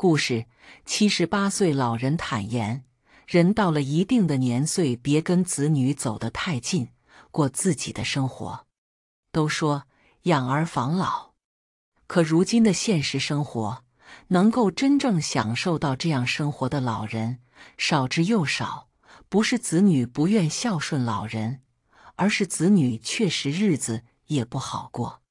故事：七十八岁老人坦言，人到了一定的年岁，别跟子女走得太近，过自己的生活。都说养儿防老，可如今的现实生活，能够真正享受到这样生活的老人少之又少。不是子女不愿孝顺老人，而是子女确实日子也不好过。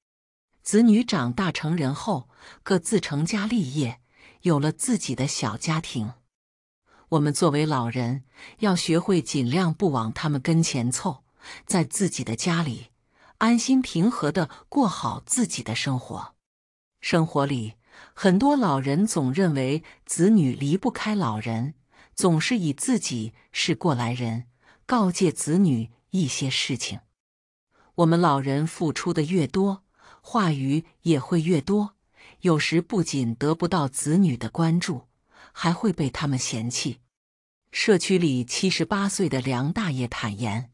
子女长大成人后，各自成家立业。有了自己的小家庭，我们作为老人要学会尽量不往他们跟前凑，在自己的家里安心平和地过好自己的生活。生活里，很多老人总认为子女离不开老人，总是以自己是过来人告诫子女一些事情。我们老人付出的越多，话语也会越多。有时不仅得不到子女的关注，还会被他们嫌弃。社区里七十八岁的梁大爷坦言：“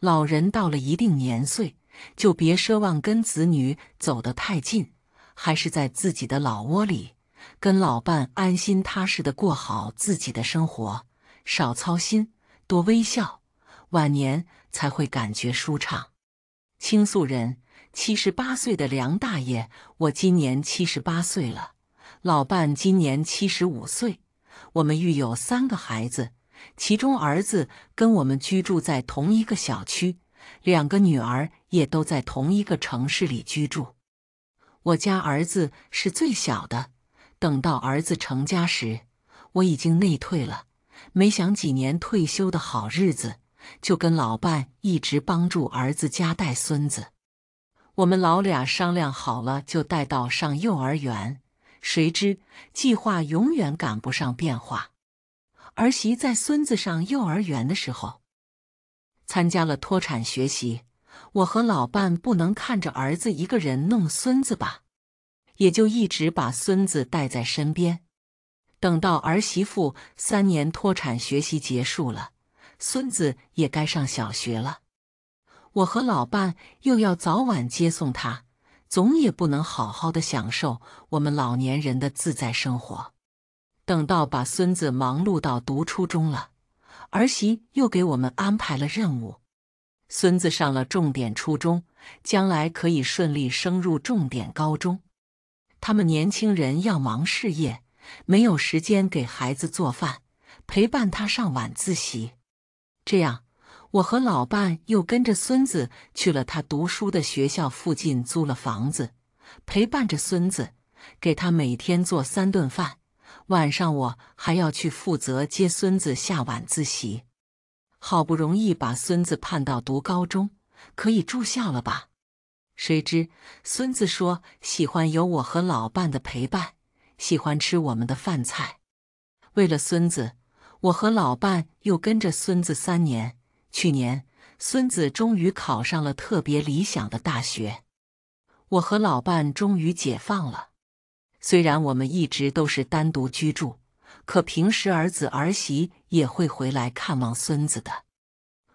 老人到了一定年岁，就别奢望跟子女走得太近，还是在自己的老窝里，跟老伴安心踏实的过好自己的生活，少操心，多微笑，晚年才会感觉舒畅。”倾诉人。七十八岁的梁大爷，我今年七十八岁了，老伴今年七十五岁。我们育有三个孩子，其中儿子跟我们居住在同一个小区，两个女儿也都在同一个城市里居住。我家儿子是最小的，等到儿子成家时，我已经内退了。没想几年退休的好日子，就跟老伴一直帮助儿子家带孙子。我们老俩商量好了，就带到上幼儿园。谁知计划永远赶不上变化。儿媳在孙子上幼儿园的时候，参加了脱产学习。我和老伴不能看着儿子一个人弄孙子吧，也就一直把孙子带在身边。等到儿媳妇三年脱产学习结束了，孙子也该上小学了。我和老伴又要早晚接送他，总也不能好好的享受我们老年人的自在生活。等到把孙子忙碌到读初中了，儿媳又给我们安排了任务：孙子上了重点初中，将来可以顺利升入重点高中。他们年轻人要忙事业，没有时间给孩子做饭，陪伴他上晚自习，这样。我和老伴又跟着孙子去了他读书的学校附近租了房子，陪伴着孙子，给他每天做三顿饭。晚上我还要去负责接孙子下晚自习。好不容易把孙子盼到读高中，可以住校了吧？谁知孙子说喜欢有我和老伴的陪伴，喜欢吃我们的饭菜。为了孙子，我和老伴又跟着孙子三年。去年，孙子终于考上了特别理想的大学，我和老伴终于解放了。虽然我们一直都是单独居住，可平时儿子儿媳也会回来看望孙子的。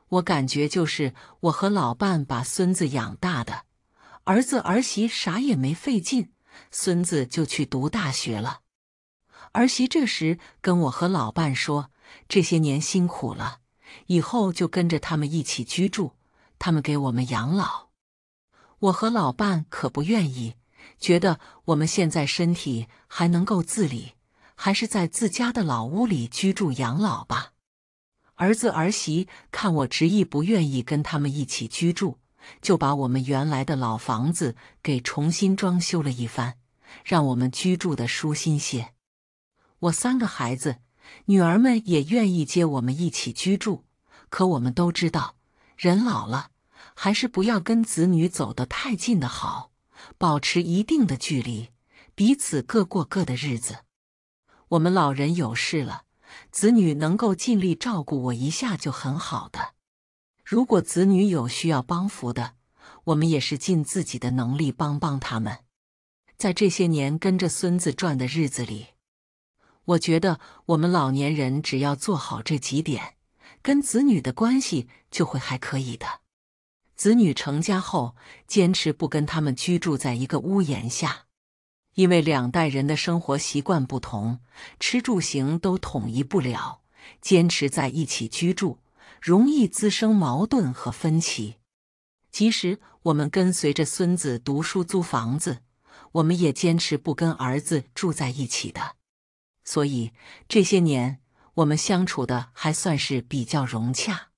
我感觉就是我和老伴把孙子养大的，儿子儿媳啥也没费劲，孙子就去读大学了。儿媳这时跟我和老伴说：“这些年辛苦了。”以后就跟着他们一起居住，他们给我们养老。我和老伴可不愿意，觉得我们现在身体还能够自理，还是在自家的老屋里居住养老吧。儿子儿媳看我执意不愿意跟他们一起居住，就把我们原来的老房子给重新装修了一番，让我们居住的舒心些。我三个孩子，女儿们也愿意接我们一起居住。可我们都知道，人老了还是不要跟子女走得太近的好，保持一定的距离，彼此各过各的日子。我们老人有事了，子女能够尽力照顾我一下就很好的。如果子女有需要帮扶的，我们也是尽自己的能力帮帮他们。在这些年跟着孙子转的日子里，我觉得我们老年人只要做好这几点。跟子女的关系就会还可以的。子女成家后，坚持不跟他们居住在一个屋檐下，因为两代人的生活习惯不同，吃住行都统一不了。坚持在一起居住，容易滋生矛盾和分歧。即使我们跟随着孙子读书租房子，我们也坚持不跟儿子住在一起的。所以这些年。我们相处的还算是比较融洽。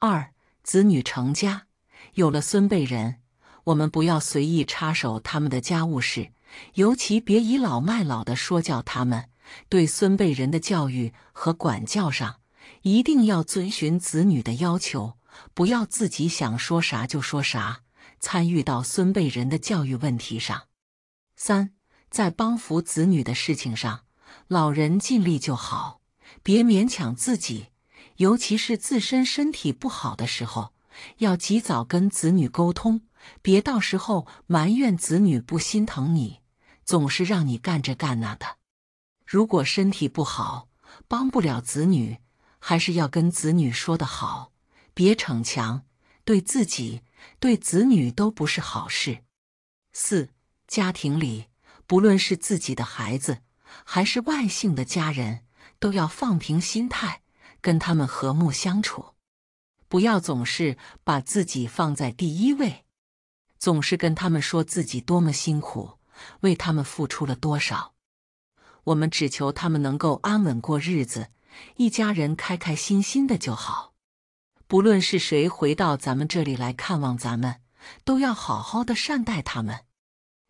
二，子女成家有了孙辈人，我们不要随意插手他们的家务事，尤其别倚老卖老的说教他们。对孙辈人的教育和管教上，一定要遵循子女的要求，不要自己想说啥就说啥，参与到孙辈人的教育问题上。三，在帮扶子女的事情上，老人尽力就好。别勉强自己，尤其是自身身体不好的时候，要及早跟子女沟通，别到时候埋怨子女不心疼你，总是让你干这干那的。如果身体不好，帮不了子女，还是要跟子女说的好，别逞强，对自己、对子女都不是好事。四，家庭里不论是自己的孩子，还是外姓的家人。都要放平心态，跟他们和睦相处，不要总是把自己放在第一位，总是跟他们说自己多么辛苦，为他们付出了多少。我们只求他们能够安稳过日子，一家人开开心心的就好。不论是谁回到咱们这里来看望咱们，都要好好的善待他们。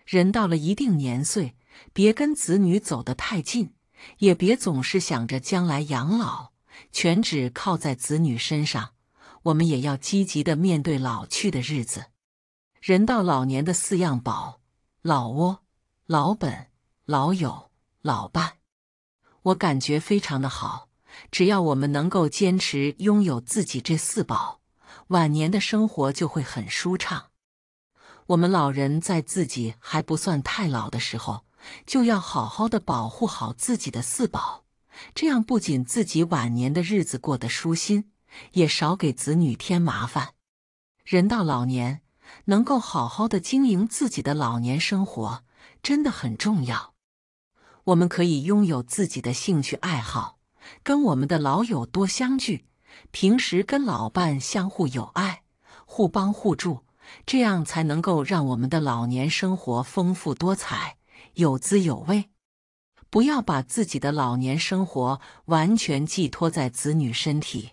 人到了一定年岁，别跟子女走得太近。也别总是想着将来养老，全指靠在子女身上。我们也要积极的面对老去的日子。人到老年的四样宝：老窝、老本、老友、老伴。我感觉非常的好。只要我们能够坚持拥有自己这四宝，晚年的生活就会很舒畅。我们老人在自己还不算太老的时候。就要好好的保护好自己的四宝，这样不仅自己晚年的日子过得舒心，也少给子女添麻烦。人到老年，能够好好的经营自己的老年生活，真的很重要。我们可以拥有自己的兴趣爱好，跟我们的老友多相聚，平时跟老伴相互友爱、互帮互助，这样才能够让我们的老年生活丰富多彩。有滋有味，不要把自己的老年生活完全寄托在子女身体，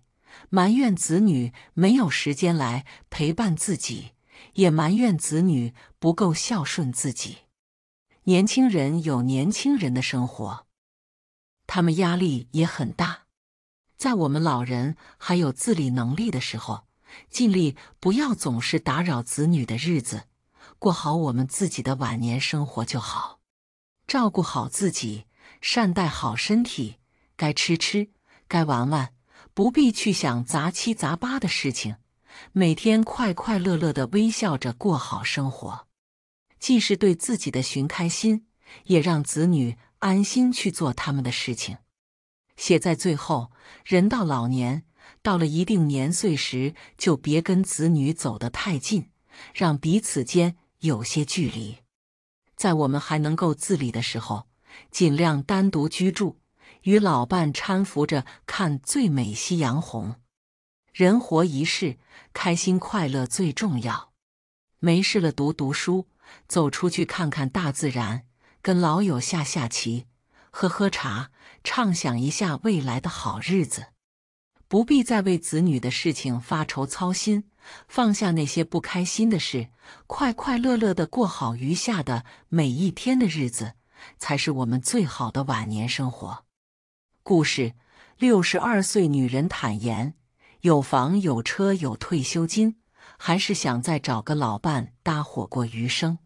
埋怨子女没有时间来陪伴自己，也埋怨子女不够孝顺自己。年轻人有年轻人的生活，他们压力也很大。在我们老人还有自理能力的时候，尽力不要总是打扰子女的日子，过好我们自己的晚年生活就好。照顾好自己，善待好身体，该吃吃，该玩玩，不必去想杂七杂八的事情，每天快快乐乐的微笑着过好生活，既是对自己的寻开心，也让子女安心去做他们的事情。写在最后，人到老年，到了一定年岁时，就别跟子女走得太近，让彼此间有些距离。在我们还能够自理的时候，尽量单独居住，与老伴搀扶着看最美夕阳红。人活一世，开心快乐最重要。没事了，读读书，走出去看看大自然，跟老友下下棋，喝喝茶，畅想一下未来的好日子。不必再为子女的事情发愁操心。放下那些不开心的事，快快乐乐的过好余下的每一天的日子，才是我们最好的晚年生活。故事：六十二岁女人坦言，有房有车有退休金，还是想再找个老伴搭伙过余生。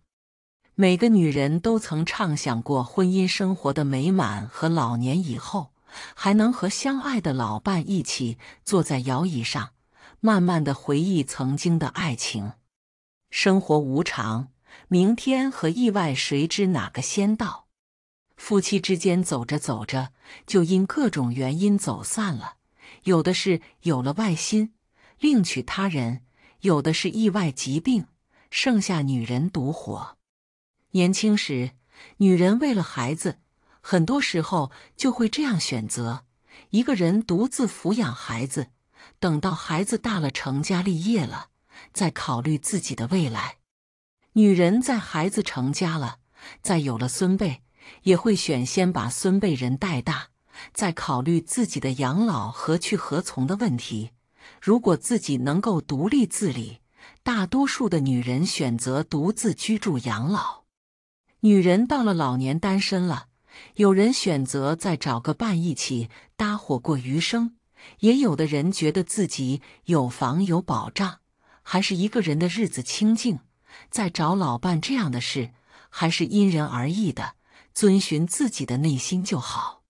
每个女人都曾畅想过婚姻生活的美满和老年以后还能和相爱的老伴一起坐在摇椅上。慢慢的回忆曾经的爱情，生活无常，明天和意外，谁知哪个先到？夫妻之间走着走着，就因各种原因走散了。有的是有了外心，另娶他人；有的是意外疾病，剩下女人独活。年轻时，女人为了孩子，很多时候就会这样选择，一个人独自抚养孩子。等到孩子大了、成家立业了，再考虑自己的未来。女人在孩子成家了、再有了孙辈，也会选先把孙辈人带大，再考虑自己的养老何去何从的问题。如果自己能够独立自理，大多数的女人选择独自居住养老。女人到了老年单身了，有人选择再找个伴一起搭伙过余生。也有的人觉得自己有房有保障，还是一个人的日子清静，再找老伴这样的事还是因人而异的，遵循自己的内心就好。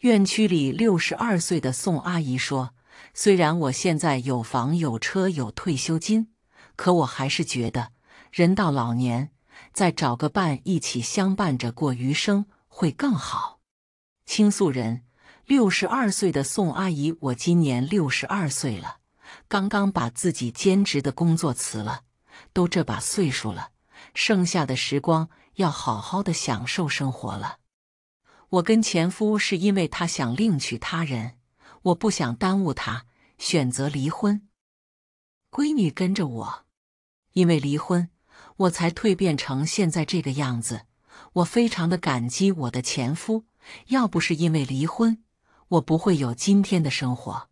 院区里六十二岁的宋阿姨说：“虽然我现在有房有车有退休金，可我还是觉得人到老年再找个伴一起相伴着过余生会更好。”倾诉人。六十二岁的宋阿姨，我今年六十二岁了，刚刚把自己兼职的工作辞了。都这把岁数了，剩下的时光要好好的享受生活了。我跟前夫是因为他想另娶他人，我不想耽误他，选择离婚。闺女跟着我，因为离婚，我才蜕变成现在这个样子。我非常的感激我的前夫，要不是因为离婚。我不会有今天的生活。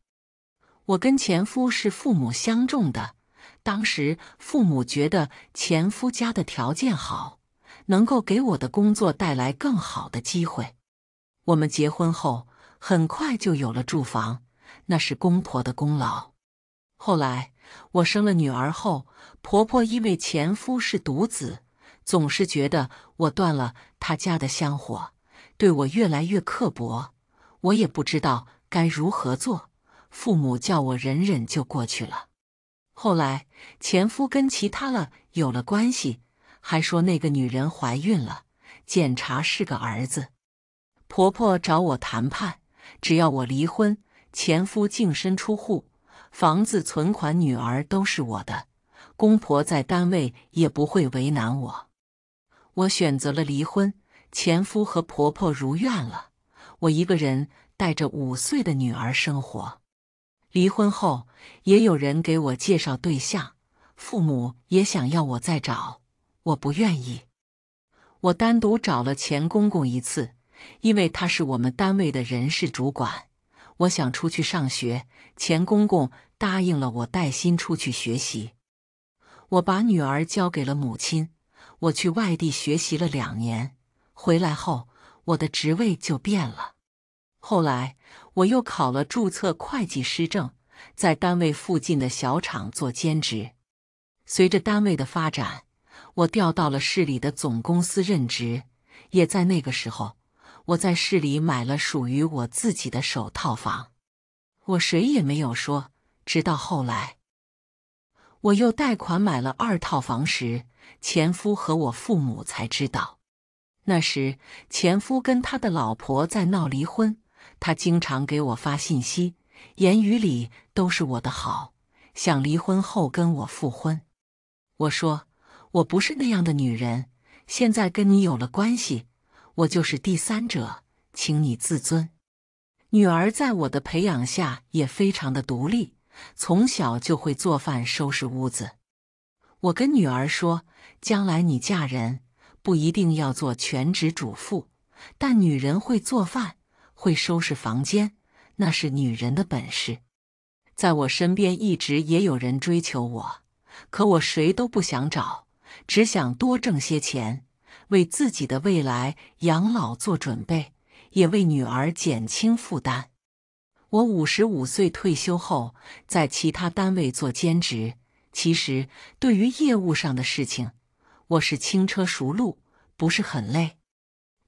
我跟前夫是父母相中的，当时父母觉得前夫家的条件好，能够给我的工作带来更好的机会。我们结婚后很快就有了住房，那是公婆的功劳。后来我生了女儿后，婆婆因为前夫是独子，总是觉得我断了他家的香火，对我越来越刻薄。我也不知道该如何做，父母叫我忍忍就过去了。后来前夫跟其他了有了关系，还说那个女人怀孕了，检查是个儿子。婆婆找我谈判，只要我离婚，前夫净身出户，房子、存款、女儿都是我的，公婆在单位也不会为难我。我选择了离婚，前夫和婆婆如愿了。我一个人带着五岁的女儿生活。离婚后，也有人给我介绍对象，父母也想要我再找，我不愿意。我单独找了钱公公一次，因为他是我们单位的人事主管。我想出去上学，钱公公答应了我带薪出去学习。我把女儿交给了母亲，我去外地学习了两年，回来后。我的职位就变了，后来我又考了注册会计师证，在单位附近的小厂做兼职。随着单位的发展，我调到了市里的总公司任职。也在那个时候，我在市里买了属于我自己的首套房。我谁也没有说，直到后来我又贷款买了二套房时，前夫和我父母才知道。那时前夫跟他的老婆在闹离婚，他经常给我发信息，言语里都是我的好，想离婚后跟我复婚。我说我不是那样的女人，现在跟你有了关系，我就是第三者，请你自尊。女儿在我的培养下也非常的独立，从小就会做饭、收拾屋子。我跟女儿说，将来你嫁人。不一定要做全职主妇，但女人会做饭、会收拾房间，那是女人的本事。在我身边，一直也有人追求我，可我谁都不想找，只想多挣些钱，为自己的未来养老做准备，也为女儿减轻负担。我五十五岁退休后，在其他单位做兼职。其实，对于业务上的事情，我是轻车熟路，不是很累，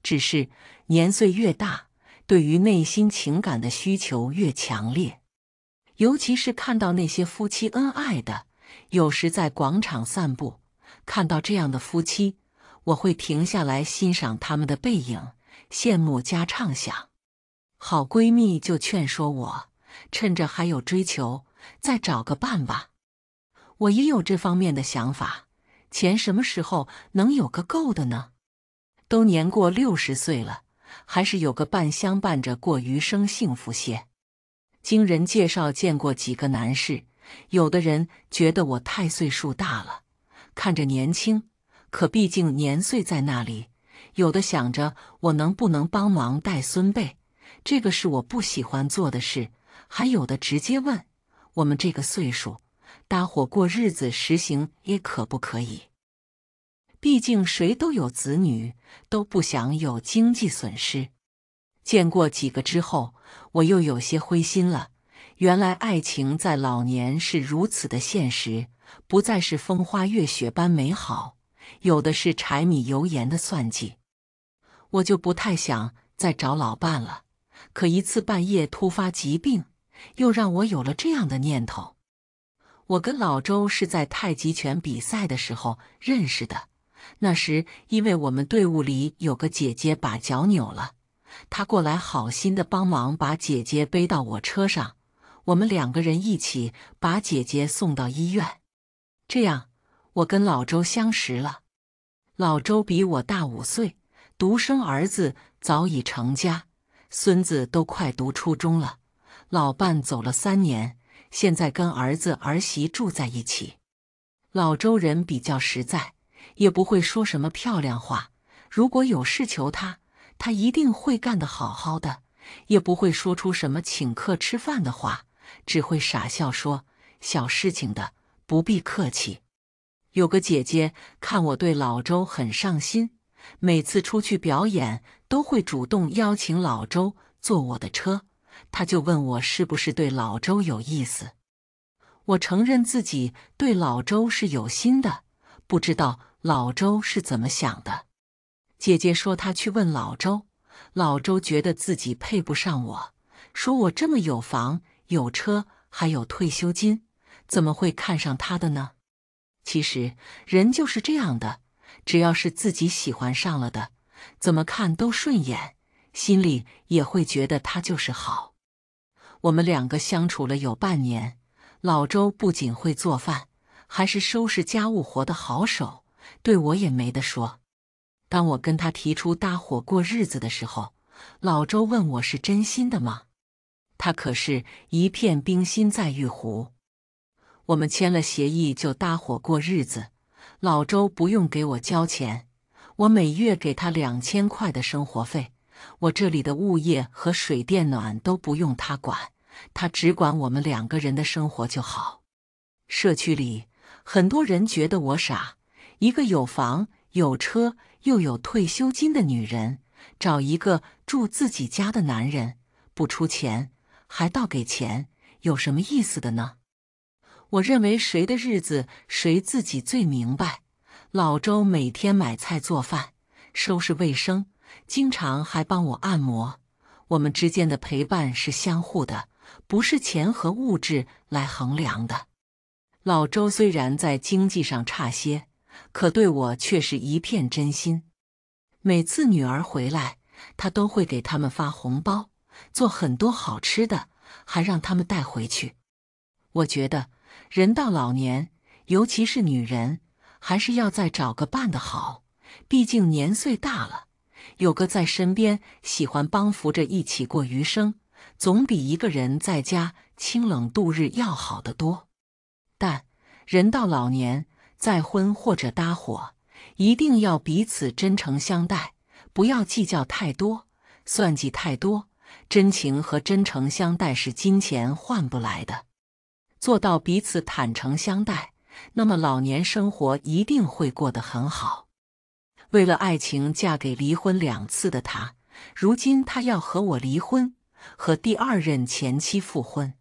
只是年岁越大，对于内心情感的需求越强烈。尤其是看到那些夫妻恩爱的，有时在广场散步，看到这样的夫妻，我会停下来欣赏他们的背影，羡慕加畅想。好闺蜜就劝说我，趁着还有追求，再找个伴吧。我也有这方面的想法。钱什么时候能有个够的呢？都年过六十岁了，还是有个伴相伴着过余生幸福些。经人介绍见过几个男士，有的人觉得我太岁数大了，看着年轻，可毕竟年岁在那里；有的想着我能不能帮忙带孙辈，这个是我不喜欢做的事；还有的直接问我们这个岁数。搭伙过日子实行也可不可以？毕竟谁都有子女，都不想有经济损失。见过几个之后，我又有些灰心了。原来爱情在老年是如此的现实，不再是风花月雪般美好，有的是柴米油盐的算计。我就不太想再找老伴了。可一次半夜突发疾病，又让我有了这样的念头。我跟老周是在太极拳比赛的时候认识的。那时，因为我们队伍里有个姐姐把脚扭了，他过来好心的帮忙把姐姐背到我车上，我们两个人一起把姐姐送到医院。这样，我跟老周相识了。老周比我大五岁，独生儿子早已成家，孙子都快读初中了。老伴走了三年。现在跟儿子儿媳住在一起，老周人比较实在，也不会说什么漂亮话。如果有事求他，他一定会干得好好的，也不会说出什么请客吃饭的话，只会傻笑说小事情的，不必客气。有个姐姐看我对老周很上心，每次出去表演都会主动邀请老周坐我的车。他就问我是不是对老周有意思，我承认自己对老周是有心的，不知道老周是怎么想的。姐姐说她去问老周，老周觉得自己配不上我，说我这么有房有车还有退休金，怎么会看上他的呢？其实人就是这样的，只要是自己喜欢上了的，怎么看都顺眼，心里也会觉得他就是好。我们两个相处了有半年，老周不仅会做饭，还是收拾家务活的好手，对我也没得说。当我跟他提出搭伙过日子的时候，老周问我是真心的吗？他可是一片冰心在玉壶。我们签了协议就搭伙过日子，老周不用给我交钱，我每月给他两千块的生活费。我这里的物业和水电暖都不用他管，他只管我们两个人的生活就好。社区里很多人觉得我傻，一个有房有车又有退休金的女人，找一个住自己家的男人，不出钱还倒给钱，有什么意思的呢？我认为谁的日子谁自己最明白。老周每天买菜做饭，收拾卫生。经常还帮我按摩，我们之间的陪伴是相互的，不是钱和物质来衡量的。老周虽然在经济上差些，可对我却是一片真心。每次女儿回来，他都会给他们发红包，做很多好吃的，还让他们带回去。我觉得人到老年，尤其是女人，还是要再找个伴的好，毕竟年岁大了。有个在身边，喜欢帮扶着一起过余生，总比一个人在家清冷度日要好得多。但人到老年，再婚或者搭伙，一定要彼此真诚相待，不要计较太多，算计太多。真情和真诚相待是金钱换不来的。做到彼此坦诚相待，那么老年生活一定会过得很好。为了爱情嫁给离婚两次的他，如今他要和我离婚，和第二任前妻复婚。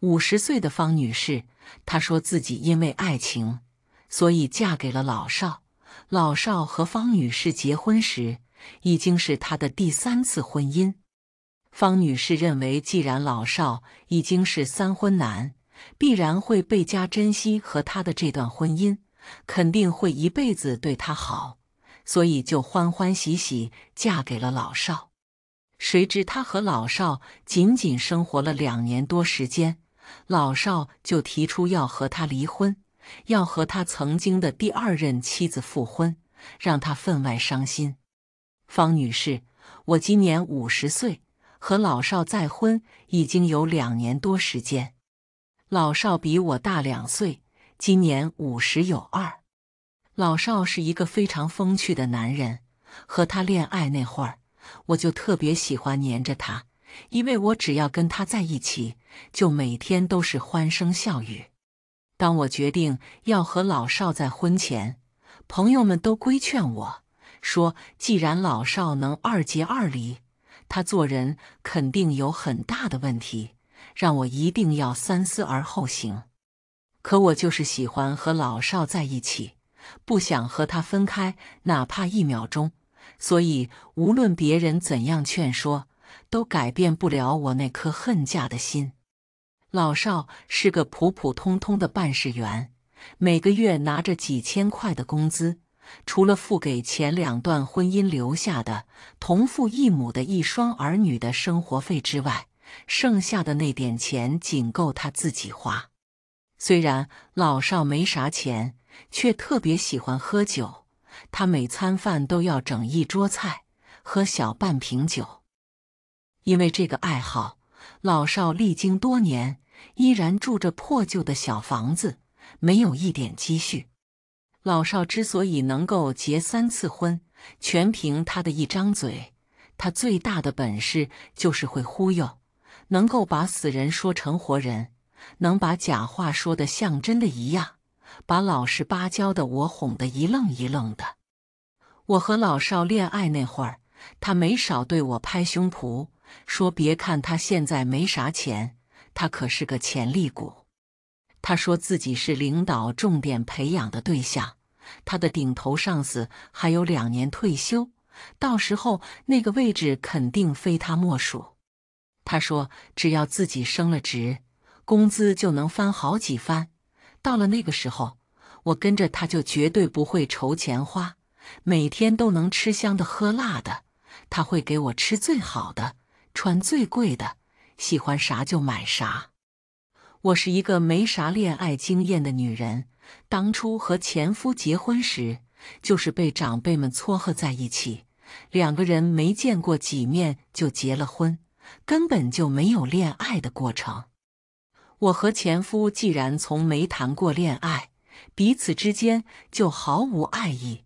五十岁的方女士她说自己因为爱情，所以嫁给了老少。老少和方女士结婚时已经是她的第三次婚姻。方女士认为，既然老少已经是三婚男，必然会倍加珍惜和他的这段婚姻，肯定会一辈子对他好。所以就欢欢喜喜嫁给了老少，谁知他和老少仅仅生活了两年多时间，老少就提出要和他离婚，要和他曾经的第二任妻子复婚，让他分外伤心。方女士，我今年五十岁，和老少再婚已经有两年多时间，老少比我大两岁，今年五十有二。老少是一个非常风趣的男人，和他恋爱那会儿，我就特别喜欢黏着他，因为我只要跟他在一起，就每天都是欢声笑语。当我决定要和老少在婚前，朋友们都规劝我说：“既然老少能二结二离，他做人肯定有很大的问题，让我一定要三思而后行。”可我就是喜欢和老少在一起。不想和他分开，哪怕一秒钟。所以，无论别人怎样劝说，都改变不了我那颗恨嫁的心。老邵是个普普通通的办事员，每个月拿着几千块的工资，除了付给前两段婚姻留下的同父异母的一双儿女的生活费之外，剩下的那点钱仅够他自己花。虽然老少没啥钱。却特别喜欢喝酒，他每餐饭都要整一桌菜，喝小半瓶酒。因为这个爱好，老少历经多年，依然住着破旧的小房子，没有一点积蓄。老少之所以能够结三次婚，全凭他的一张嘴。他最大的本事就是会忽悠，能够把死人说成活人，能把假话说的像真的一样。把老实巴交的我哄得一愣一愣的。我和老少恋爱那会儿，他没少对我拍胸脯，说：“别看他现在没啥钱，他可是个潜力股。”他说自己是领导重点培养的对象，他的顶头上司还有两年退休，到时候那个位置肯定非他莫属。他说只要自己升了职，工资就能翻好几番。到了那个时候，我跟着他就绝对不会愁钱花，每天都能吃香的喝辣的。他会给我吃最好的，穿最贵的，喜欢啥就买啥。我是一个没啥恋爱经验的女人，当初和前夫结婚时，就是被长辈们撮合在一起，两个人没见过几面就结了婚，根本就没有恋爱的过程。我和前夫既然从没谈过恋爱，彼此之间就毫无爱意。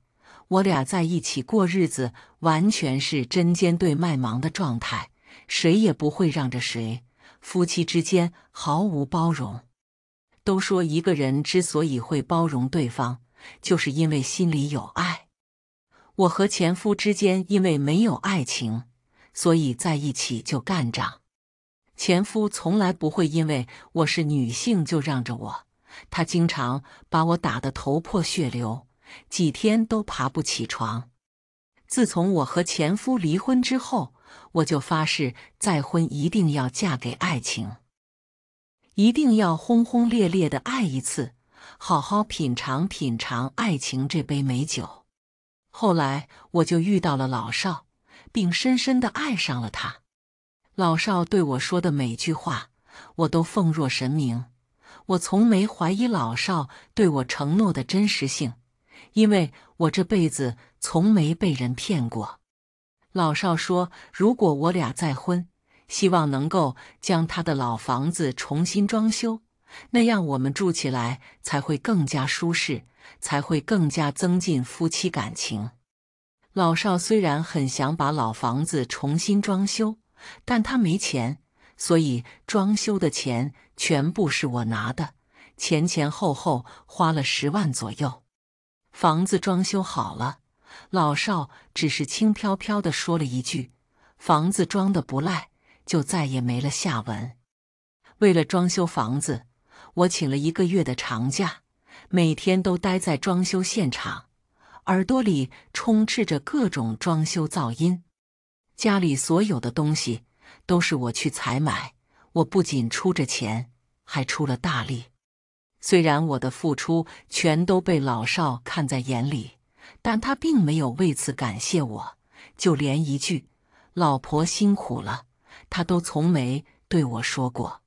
我俩在一起过日子，完全是针尖对麦芒的状态，谁也不会让着谁，夫妻之间毫无包容。都说一个人之所以会包容对方，就是因为心里有爱。我和前夫之间因为没有爱情，所以在一起就干仗。前夫从来不会因为我是女性就让着我，他经常把我打得头破血流，几天都爬不起床。自从我和前夫离婚之后，我就发誓再婚一定要嫁给爱情，一定要轰轰烈烈的爱一次，好好品尝品尝爱情这杯美酒。后来我就遇到了老少，并深深的爱上了他。老少对我说的每句话，我都奉若神明。我从没怀疑老少对我承诺的真实性，因为我这辈子从没被人骗过。老少说，如果我俩再婚，希望能够将他的老房子重新装修，那样我们住起来才会更加舒适，才会更加增进夫妻感情。老少虽然很想把老房子重新装修。但他没钱，所以装修的钱全部是我拿的。前前后后花了十万左右。房子装修好了，老邵只是轻飘飘地说了一句：“房子装的不赖”，就再也没了下文。为了装修房子，我请了一个月的长假，每天都待在装修现场，耳朵里充斥着各种装修噪音。家里所有的东西都是我去采买，我不仅出着钱，还出了大力。虽然我的付出全都被老少看在眼里，但他并没有为此感谢我，就连一句“老婆辛苦了”他都从没对我说过。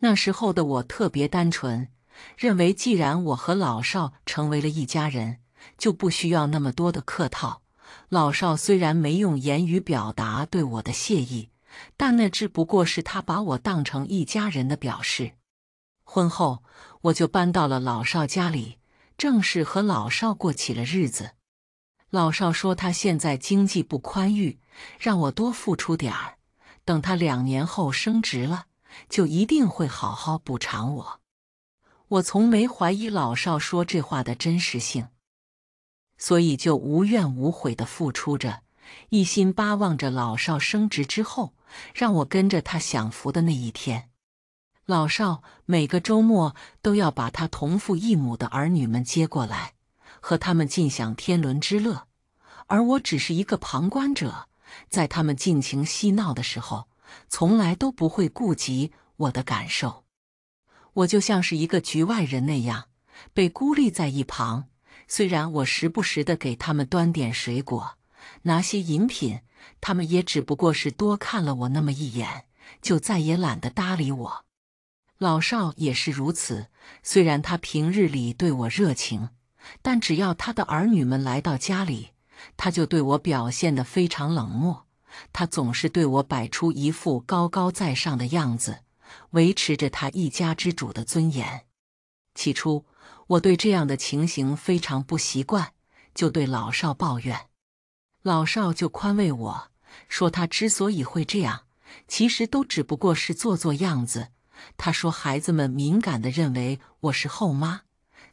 那时候的我特别单纯，认为既然我和老少成为了一家人，就不需要那么多的客套。老少虽然没用言语表达对我的谢意，但那只不过是他把我当成一家人的表示。婚后，我就搬到了老少家里，正式和老少过起了日子。老少说他现在经济不宽裕，让我多付出点儿，等他两年后升职了，就一定会好好补偿我。我从没怀疑老少说这话的真实性。所以，就无怨无悔的付出着，一心巴望着老少升职之后，让我跟着他享福的那一天。老少每个周末都要把他同父异母的儿女们接过来，和他们尽享天伦之乐，而我只是一个旁观者，在他们尽情嬉闹的时候，从来都不会顾及我的感受，我就像是一个局外人那样，被孤立在一旁。虽然我时不时的给他们端点水果，拿些饮品，他们也只不过是多看了我那么一眼，就再也懒得搭理我。老少也是如此。虽然他平日里对我热情，但只要他的儿女们来到家里，他就对我表现的非常冷漠。他总是对我摆出一副高高在上的样子，维持着他一家之主的尊严。起初。我对这样的情形非常不习惯，就对老少抱怨，老少就宽慰我说：“他之所以会这样，其实都只不过是做做样子。”他说：“孩子们敏感地认为我是后妈，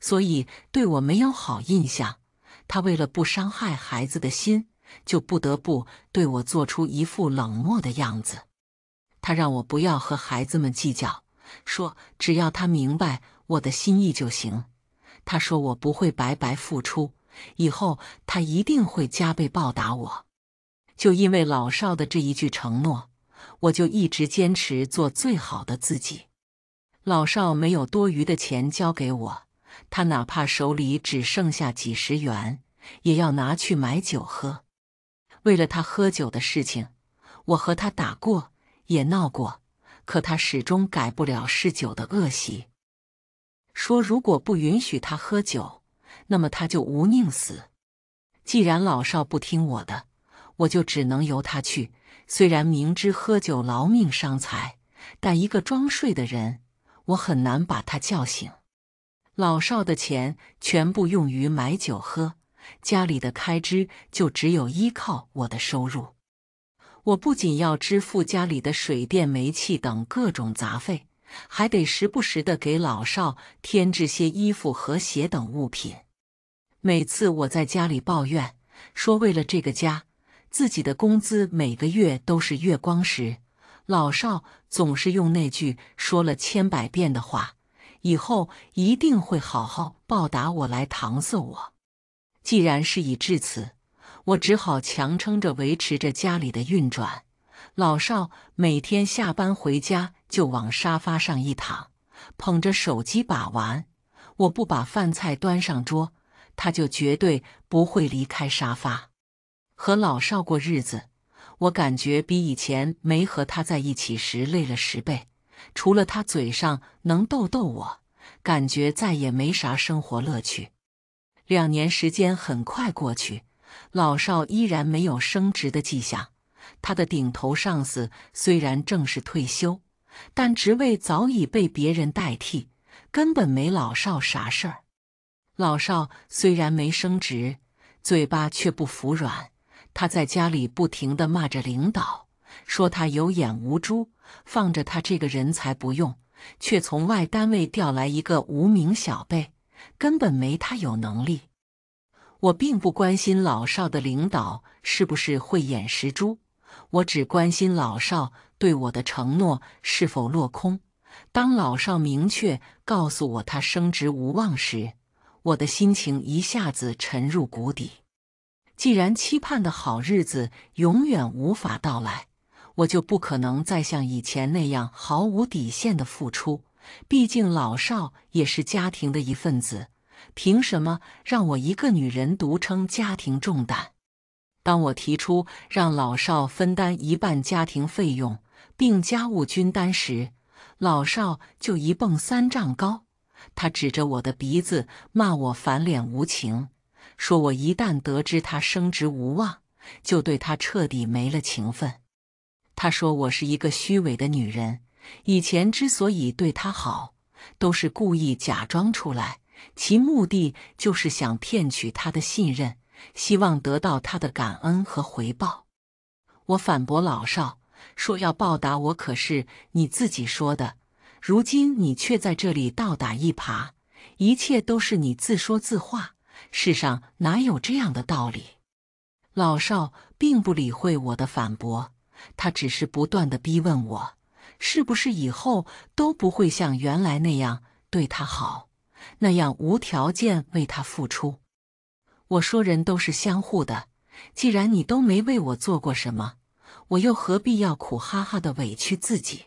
所以对我没有好印象。他为了不伤害孩子的心，就不得不对我做出一副冷漠的样子。”他让我不要和孩子们计较，说只要他明白我的心意就行。他说：“我不会白白付出，以后他一定会加倍报答我。”就因为老少的这一句承诺，我就一直坚持做最好的自己。老少没有多余的钱交给我，他哪怕手里只剩下几十元，也要拿去买酒喝。为了他喝酒的事情，我和他打过，也闹过，可他始终改不了嗜酒的恶习。说：“如果不允许他喝酒，那么他就无宁死。既然老少不听我的，我就只能由他去。虽然明知喝酒劳命伤财，但一个装睡的人，我很难把他叫醒。老少的钱全部用于买酒喝，家里的开支就只有依靠我的收入。我不仅要支付家里的水电煤气等各种杂费。”还得时不时的给老少添置些衣服和鞋等物品。每次我在家里抱怨说为了这个家，自己的工资每个月都是月光时，老少总是用那句说了千百遍的话：“以后一定会好好报答我”来搪塞我。既然事已至此，我只好强撑着维持着家里的运转。老少每天下班回家。就往沙发上一躺，捧着手机把玩。我不把饭菜端上桌，他就绝对不会离开沙发。和老少过日子，我感觉比以前没和他在一起时累了十倍。除了他嘴上能逗逗我，感觉再也没啥生活乐趣。两年时间很快过去，老少依然没有升职的迹象。他的顶头上司虽然正式退休。但职位早已被别人代替，根本没老少啥事儿。老少虽然没升职，嘴巴却不服软。他在家里不停地骂着领导，说他有眼无珠，放着他这个人才不用，却从外单位调来一个无名小辈，根本没他有能力。我并不关心老少的领导是不是慧眼识珠，我只关心老少。对我的承诺是否落空？当老少明确告诉我他升职无望时，我的心情一下子沉入谷底。既然期盼的好日子永远无法到来，我就不可能再像以前那样毫无底线的付出。毕竟老少也是家庭的一份子，凭什么让我一个女人独撑家庭重担？当我提出让老少分担一半家庭费用，并家务均单时，老少就一蹦三丈高。他指着我的鼻子骂我反脸无情，说我一旦得知他升职无望，就对他彻底没了情分。他说我是一个虚伪的女人，以前之所以对他好，都是故意假装出来，其目的就是想骗取他的信任，希望得到他的感恩和回报。我反驳老少。说要报答我，可是你自己说的，如今你却在这里倒打一耙，一切都是你自说自话，世上哪有这样的道理？老少并不理会我的反驳，他只是不断的逼问我，是不是以后都不会像原来那样对他好，那样无条件为他付出？我说，人都是相互的，既然你都没为我做过什么。我又何必要苦哈哈的委屈自己？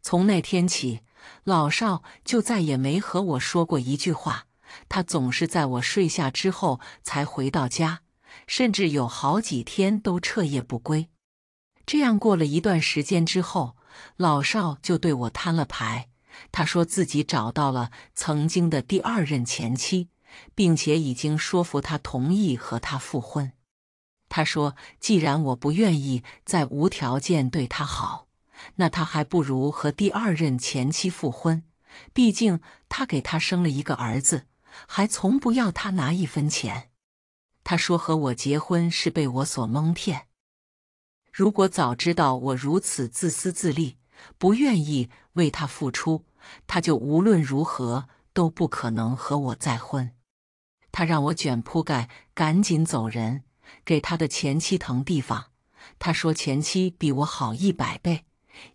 从那天起，老少就再也没和我说过一句话。他总是在我睡下之后才回到家，甚至有好几天都彻夜不归。这样过了一段时间之后，老少就对我摊了牌。他说自己找到了曾经的第二任前妻，并且已经说服他同意和他复婚。他说：“既然我不愿意再无条件对他好，那他还不如和第二任前妻复婚。毕竟他给他生了一个儿子，还从不要他拿一分钱。”他说：“和我结婚是被我所蒙骗。如果早知道我如此自私自利，不愿意为他付出，他就无论如何都不可能和我再婚。”他让我卷铺盖，赶紧走人。给他的前妻腾地方，他说前妻比我好一百倍，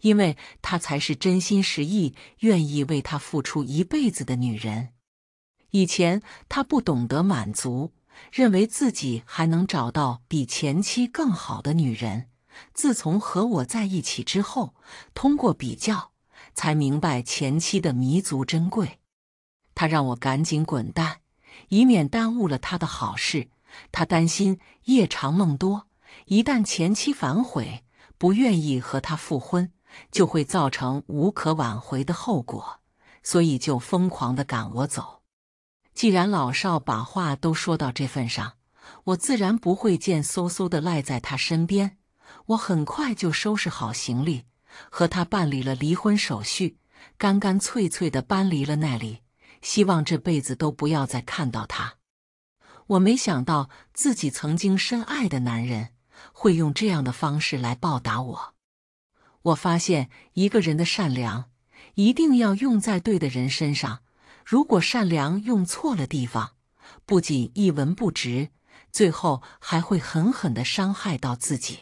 因为她才是真心实意愿意为他付出一辈子的女人。以前他不懂得满足，认为自己还能找到比前妻更好的女人。自从和我在一起之后，通过比较才明白前妻的弥足珍贵。他让我赶紧滚蛋，以免耽误了他的好事。他担心夜长梦多，一旦前妻反悔，不愿意和他复婚，就会造成无可挽回的后果，所以就疯狂地赶我走。既然老少把话都说到这份上，我自然不会贱嗖嗖地赖在他身边。我很快就收拾好行李，和他办理了离婚手续，干干脆脆地搬离了那里。希望这辈子都不要再看到他。我没想到自己曾经深爱的男人会用这样的方式来报答我。我发现一个人的善良一定要用在对的人身上，如果善良用错了地方，不仅一文不值，最后还会狠狠的伤害到自己。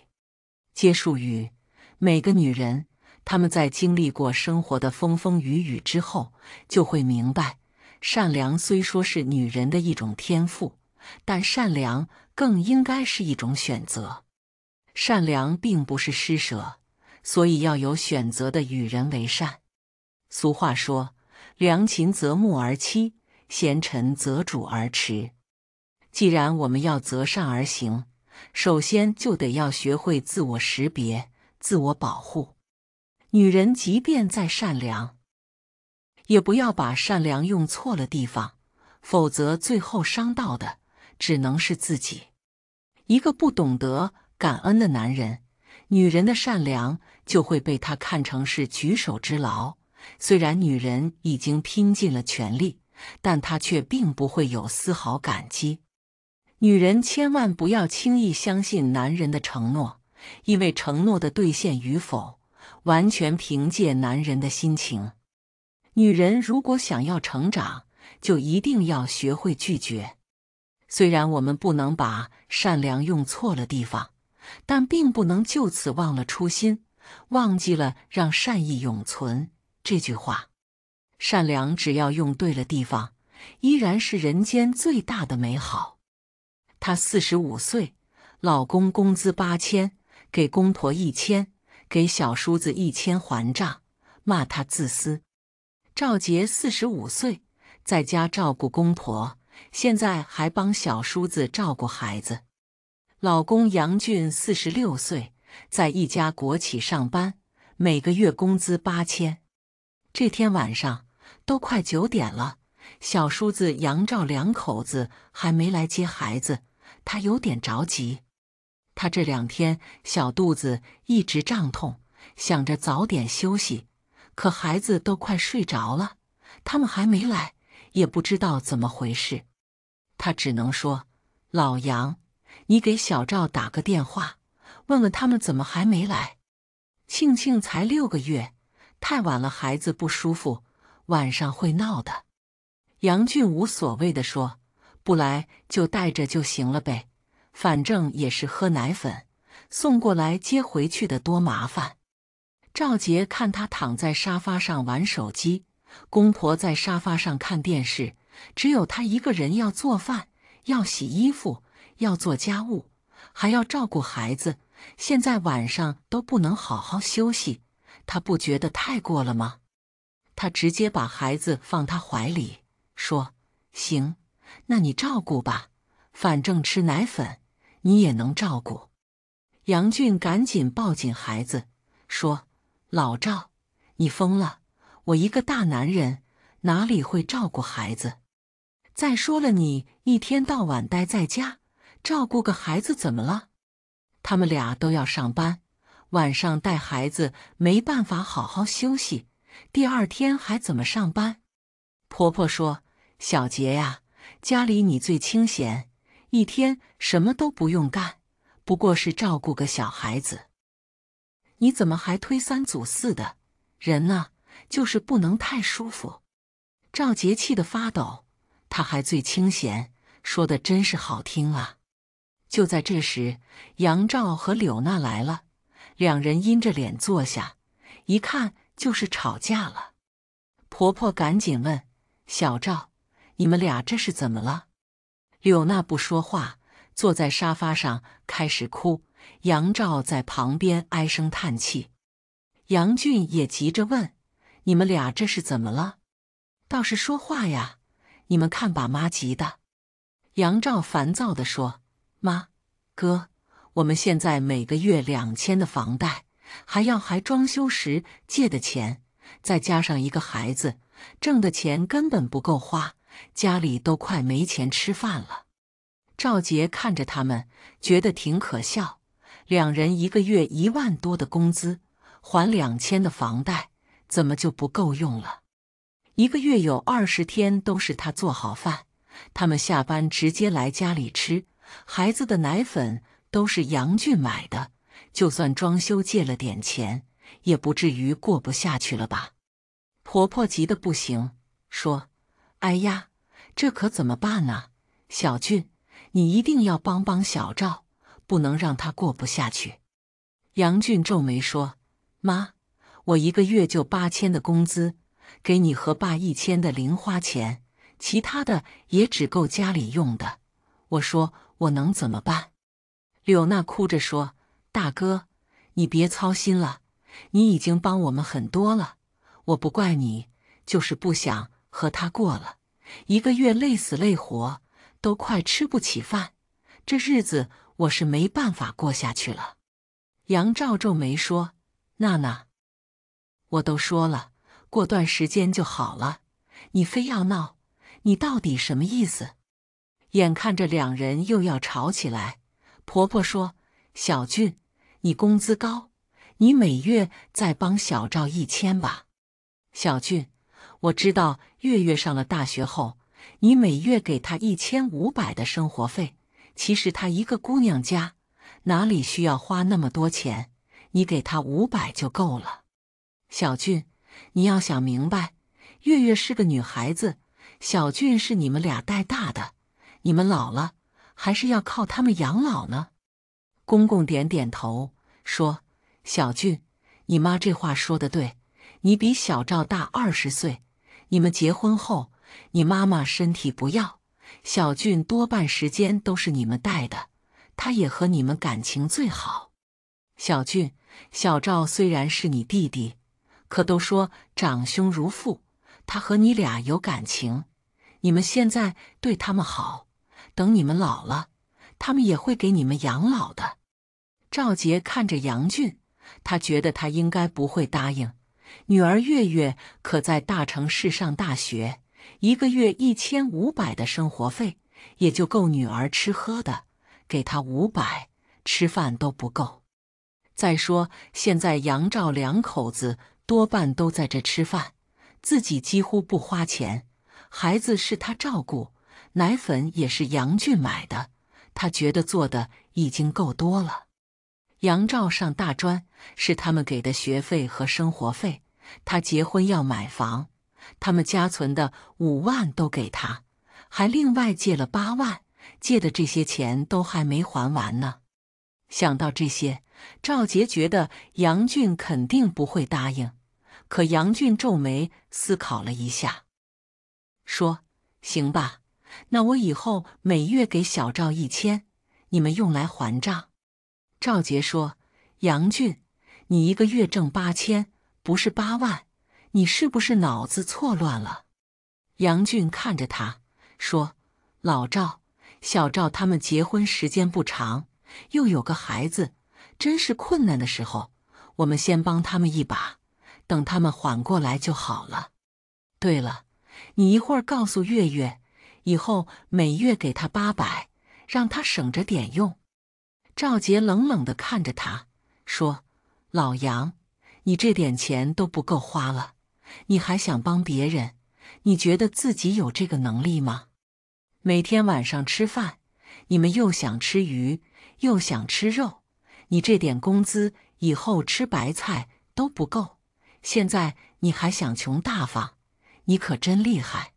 结束语，每个女人，她们在经历过生活的风风雨雨之后，就会明白，善良虽说是女人的一种天赋。但善良更应该是一种选择，善良并不是施舍，所以要有选择的与人为善。俗话说：“良禽择木而栖，贤臣择主而持。”既然我们要择善而行，首先就得要学会自我识别、自我保护。女人即便再善良，也不要把善良用错了地方，否则最后伤到的。只能是自己。一个不懂得感恩的男人，女人的善良就会被他看成是举手之劳。虽然女人已经拼尽了全力，但他却并不会有丝毫感激。女人千万不要轻易相信男人的承诺，因为承诺的兑现与否，完全凭借男人的心情。女人如果想要成长，就一定要学会拒绝。虽然我们不能把善良用错了地方，但并不能就此忘了初心，忘记了让善意永存这句话。善良只要用对了地方，依然是人间最大的美好。她四十五岁，老公工资八千，给公婆一千，给小叔子一千还账，骂他自私。赵杰四十五岁，在家照顾公婆。现在还帮小叔子照顾孩子，老公杨俊四十六岁，在一家国企上班，每个月工资八千。这天晚上都快九点了，小叔子杨照两口子还没来接孩子，他有点着急。他这两天小肚子一直胀痛，想着早点休息，可孩子都快睡着了，他们还没来。也不知道怎么回事，他只能说：“老杨，你给小赵打个电话，问问他们怎么还没来。庆庆才六个月，太晚了，孩子不舒服，晚上会闹的。”杨俊无所谓的说：“不来就带着就行了呗，反正也是喝奶粉，送过来接回去的多麻烦。”赵杰看他躺在沙发上玩手机。公婆在沙发上看电视，只有她一个人要做饭、要洗衣服、要做家务，还要照顾孩子。现在晚上都不能好好休息，她不觉得太过了吗？他直接把孩子放他怀里，说：“行，那你照顾吧，反正吃奶粉，你也能照顾。”杨俊赶紧抱紧孩子，说：“老赵，你疯了！”我一个大男人，哪里会照顾孩子？再说了，你一天到晚待在家，照顾个孩子怎么了？他们俩都要上班，晚上带孩子没办法好好休息，第二天还怎么上班？婆婆说：“小杰呀，家里你最清闲，一天什么都不用干，不过是照顾个小孩子，你怎么还推三阻四的？人呢？”就是不能太舒服。赵杰气得发抖，他还最清闲，说的真是好听啊。就在这时，杨照和柳娜来了，两人阴着脸坐下，一看就是吵架了。婆婆赶紧问小赵：“你们俩这是怎么了？”柳娜不说话，坐在沙发上开始哭，杨照在旁边唉声叹气。杨俊也急着问。你们俩这是怎么了？倒是说话呀！你们看，把妈急的。杨照烦躁的说：“妈，哥，我们现在每个月两千的房贷，还要还装修时借的钱，再加上一个孩子，挣的钱根本不够花，家里都快没钱吃饭了。”赵杰看着他们，觉得挺可笑。两人一个月一万多的工资，还两千的房贷。怎么就不够用了？一个月有二十天都是他做好饭，他们下班直接来家里吃。孩子的奶粉都是杨俊买的，就算装修借了点钱，也不至于过不下去了吧？婆婆急得不行，说：“哎呀，这可怎么办啊？小俊，你一定要帮帮小赵，不能让他过不下去。”杨俊皱眉说：“妈。”我一个月就八千的工资，给你和爸一千的零花钱，其他的也只够家里用的。我说我能怎么办？柳娜哭着说：“大哥，你别操心了，你已经帮我们很多了，我不怪你，就是不想和他过了。一个月累死累活，都快吃不起饭，这日子我是没办法过下去了。”杨照皱眉说：“娜娜。”我都说了，过段时间就好了。你非要闹，你到底什么意思？眼看着两人又要吵起来，婆婆说：“小俊，你工资高，你每月再帮小赵一千吧。”小俊，我知道月月上了大学后，你每月给她一千五百的生活费。其实她一个姑娘家，哪里需要花那么多钱？你给她五百就够了。小俊，你要想明白，月月是个女孩子，小俊是你们俩带大的，你们老了还是要靠他们养老呢。公公点点头说：“小俊，你妈这话说得对，你比小赵大二十岁，你们结婚后，你妈妈身体不要，小俊多半时间都是你们带的，他也和你们感情最好。小俊，小赵虽然是你弟弟。”可都说长兄如父，他和你俩有感情，你们现在对他们好，等你们老了，他们也会给你们养老的。赵杰看着杨俊，他觉得他应该不会答应。女儿月月可在大城市上大学，一个月一千五百的生活费也就够女儿吃喝的，给他五百吃饭都不够。再说现在杨赵两口子。多半都在这吃饭，自己几乎不花钱。孩子是他照顾，奶粉也是杨俊买的。他觉得做的已经够多了。杨照上大专是他们给的学费和生活费。他结婚要买房，他们家存的五万都给他，还另外借了八万，借的这些钱都还没还完呢。想到这些。赵杰觉得杨俊肯定不会答应，可杨俊皱眉思考了一下，说：“行吧，那我以后每月给小赵一千，你们用来还账。”赵杰说：“杨俊，你一个月挣八千，不是八万？你是不是脑子错乱了？”杨俊看着他说：“老赵，小赵他们结婚时间不长，又有个孩子。”真是困难的时候，我们先帮他们一把，等他们缓过来就好了。对了，你一会儿告诉月月，以后每月给他八百，让他省着点用。赵杰冷冷地看着他，说：“老杨，你这点钱都不够花了，你还想帮别人？你觉得自己有这个能力吗？每天晚上吃饭，你们又想吃鱼，又想吃肉。”你这点工资以后吃白菜都不够，现在你还想穷大方，你可真厉害！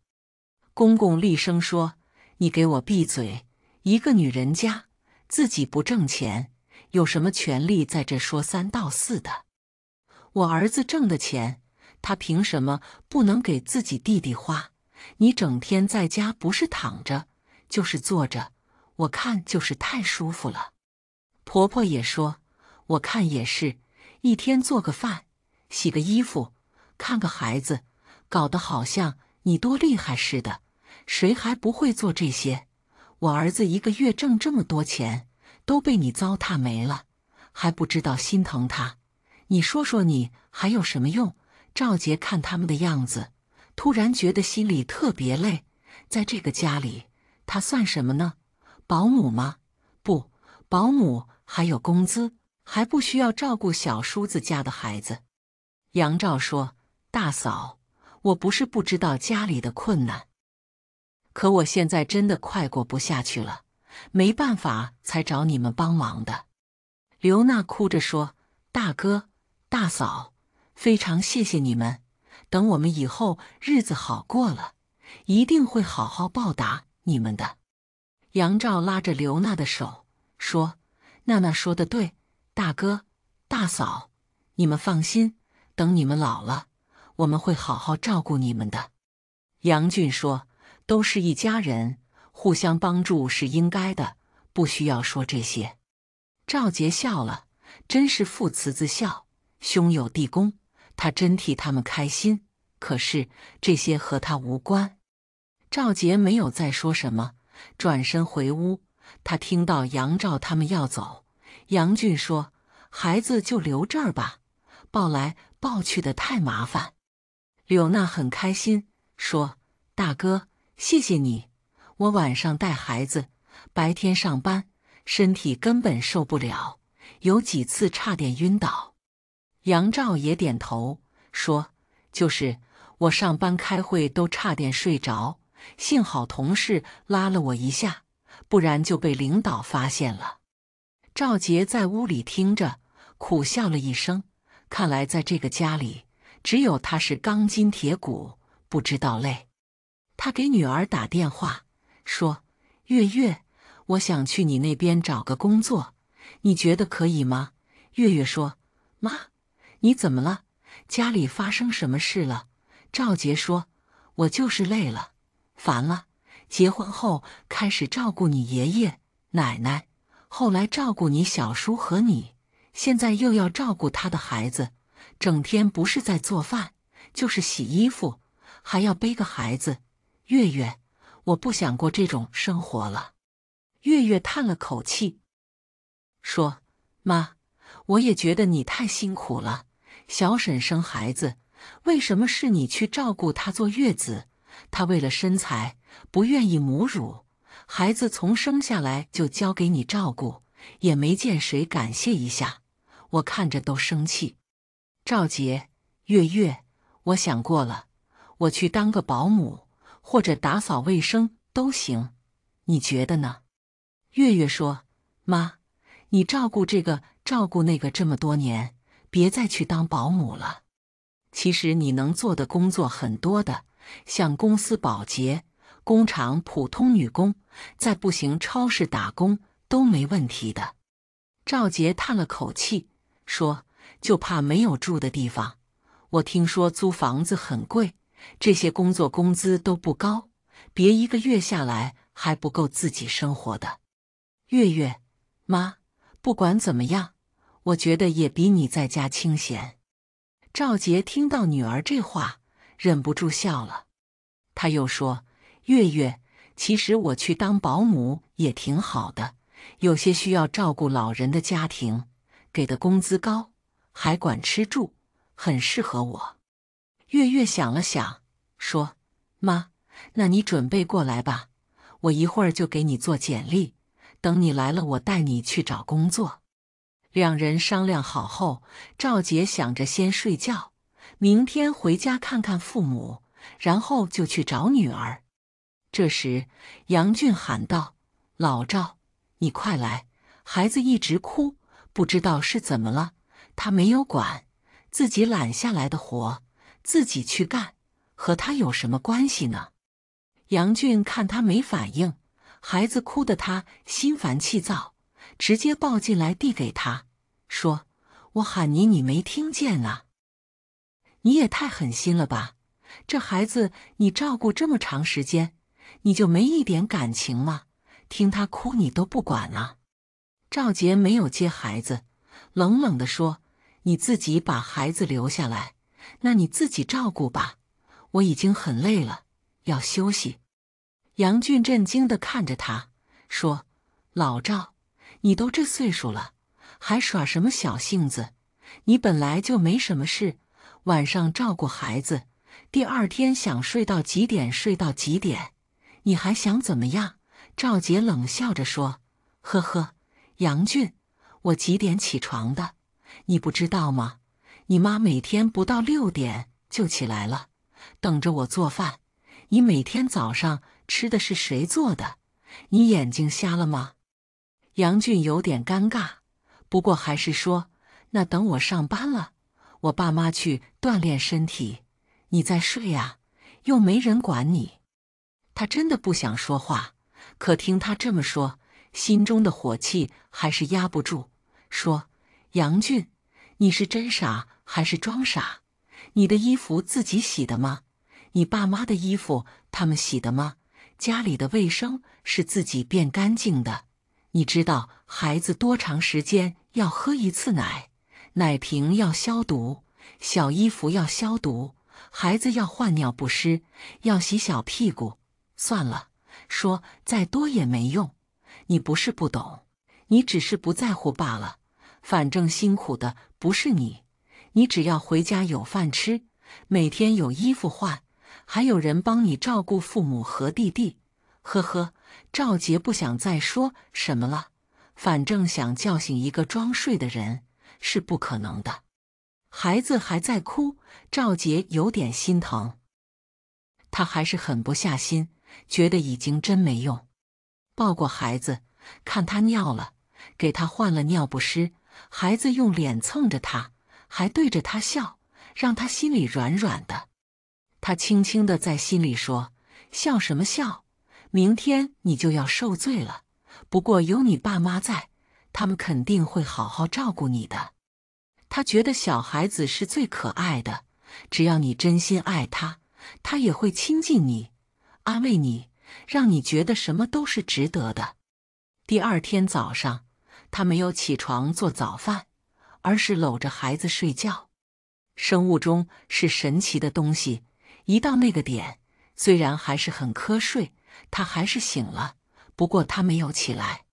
公公立声说：“你给我闭嘴！一个女人家自己不挣钱，有什么权利在这说三道四的？我儿子挣的钱，他凭什么不能给自己弟弟花？你整天在家不是躺着就是坐着，我看就是太舒服了。”婆婆也说：“我看也是，一天做个饭，洗个衣服，看个孩子，搞得好像你多厉害似的。谁还不会做这些？我儿子一个月挣这么多钱，都被你糟蹋没了，还不知道心疼他。你说说，你还有什么用？”赵杰看他们的样子，突然觉得心里特别累。在这个家里，他算什么呢？保姆吗？不，保姆。还有工资，还不需要照顾小叔子家的孩子。杨照说：“大嫂，我不是不知道家里的困难，可我现在真的快过不下去了，没办法才找你们帮忙的。”刘娜哭着说：“大哥，大嫂，非常谢谢你们，等我们以后日子好过了，一定会好好报答你们的。”杨照拉着刘娜的手说。娜娜说的对，大哥、大嫂，你们放心，等你们老了，我们会好好照顾你们的。杨俊说：“都是一家人，互相帮助是应该的，不需要说这些。”赵杰笑了，真是父慈子孝，兄友弟恭，他真替他们开心。可是这些和他无关。赵杰没有再说什么，转身回屋。他听到杨照他们要走，杨俊说：“孩子就留这儿吧，抱来抱去的太麻烦。”柳娜很开心，说：“大哥，谢谢你，我晚上带孩子，白天上班，身体根本受不了，有几次差点晕倒。”杨照也点头说：“就是，我上班开会都差点睡着，幸好同事拉了我一下。”不然就被领导发现了。赵杰在屋里听着，苦笑了一声。看来在这个家里，只有他是钢筋铁骨，不知道累。他给女儿打电话说：“月月，我想去你那边找个工作，你觉得可以吗？”月月说：“妈，你怎么了？家里发生什么事了？”赵杰说：“我就是累了，烦了。”结婚后开始照顾你爷爷奶奶，后来照顾你小叔和你，现在又要照顾他的孩子，整天不是在做饭就是洗衣服，还要背个孩子。月月，我不想过这种生活了。月月叹了口气，说：“妈，我也觉得你太辛苦了。小婶生孩子，为什么是你去照顾她坐月子？她为了身材。”不愿意母乳，孩子从生下来就交给你照顾，也没见谁感谢一下，我看着都生气。赵杰，月月，我想过了，我去当个保姆或者打扫卫生都行，你觉得呢？月月说：“妈，你照顾这个照顾那个这么多年，别再去当保姆了。其实你能做的工作很多的，像公司保洁。”工厂普通女工，在步行超市打工都没问题的。赵杰叹了口气说：“就怕没有住的地方。我听说租房子很贵，这些工作工资都不高，别一个月下来还不够自己生活的。”月月，妈，不管怎么样，我觉得也比你在家清闲。赵杰听到女儿这话，忍不住笑了。他又说。月月，其实我去当保姆也挺好的，有些需要照顾老人的家庭，给的工资高，还管吃住，很适合我。月月想了想，说：“妈，那你准备过来吧，我一会儿就给你做简历，等你来了，我带你去找工作。”两人商量好后，赵杰想着先睡觉，明天回家看看父母，然后就去找女儿。这时，杨俊喊道：“老赵，你快来！孩子一直哭，不知道是怎么了。他没有管，自己揽下来的活，自己去干，和他有什么关系呢？”杨俊看他没反应，孩子哭得他心烦气躁，直接抱进来递给他，说：“我喊你，你没听见啊？你也太狠心了吧！这孩子，你照顾这么长时间。”你就没一点感情吗？听他哭你都不管了？”赵杰没有接孩子，冷冷地说：“你自己把孩子留下来，那你自己照顾吧。我已经很累了，要休息。”杨俊震惊地看着他，说：“老赵，你都这岁数了，还耍什么小性子？你本来就没什么事，晚上照顾孩子，第二天想睡到几点睡到几点？”你还想怎么样？赵杰冷笑着说：“呵呵，杨俊，我几点起床的？你不知道吗？你妈每天不到六点就起来了，等着我做饭。你每天早上吃的是谁做的？你眼睛瞎了吗？”杨俊有点尴尬，不过还是说：“那等我上班了，我爸妈去锻炼身体，你再睡啊，又没人管你。”他真的不想说话，可听他这么说，心中的火气还是压不住。说：“杨俊，你是真傻还是装傻？你的衣服自己洗的吗？你爸妈的衣服他们洗的吗？家里的卫生是自己变干净的？你知道孩子多长时间要喝一次奶？奶瓶要消毒，小衣服要消毒，孩子要换尿不湿，要洗小屁股。”算了，说再多也没用。你不是不懂，你只是不在乎罢了。反正辛苦的不是你，你只要回家有饭吃，每天有衣服换，还有人帮你照顾父母和弟弟。呵呵，赵杰不想再说什么了，反正想叫醒一个装睡的人是不可能的。孩子还在哭，赵杰有点心疼，他还是狠不下心。觉得已经真没用，抱过孩子，看他尿了，给他换了尿不湿。孩子用脸蹭着他，还对着他笑，让他心里软软的。他轻轻的在心里说：“笑什么笑？明天你就要受罪了。不过有你爸妈在，他们肯定会好好照顾你的。”他觉得小孩子是最可爱的，只要你真心爱他，他也会亲近你。安慰你，让你觉得什么都是值得的。第二天早上，他没有起床做早饭，而是搂着孩子睡觉。生物钟是神奇的东西，一到那个点，虽然还是很瞌睡，他还是醒了。不过他没有起来。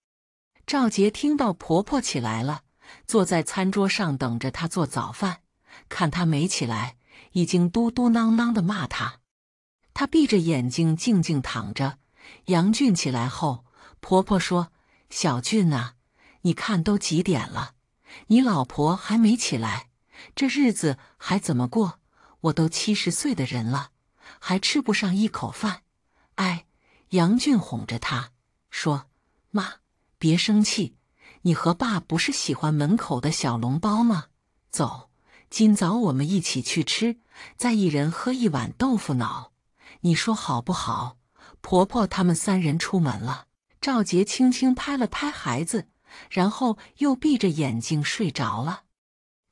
赵杰听到婆婆起来了，坐在餐桌上等着她做早饭，看她没起来，已经嘟嘟囔囔的骂她。他闭着眼睛静静躺着。杨俊起来后，婆婆说：“小俊啊，你看都几点了，你老婆还没起来，这日子还怎么过？我都七十岁的人了，还吃不上一口饭。”哎，杨俊哄着她说：“妈，别生气，你和爸不是喜欢门口的小笼包吗？走，今早我们一起去吃，再一人喝一碗豆腐脑。”你说好不好？婆婆他们三人出门了。赵杰轻轻拍了拍孩子，然后又闭着眼睛睡着了。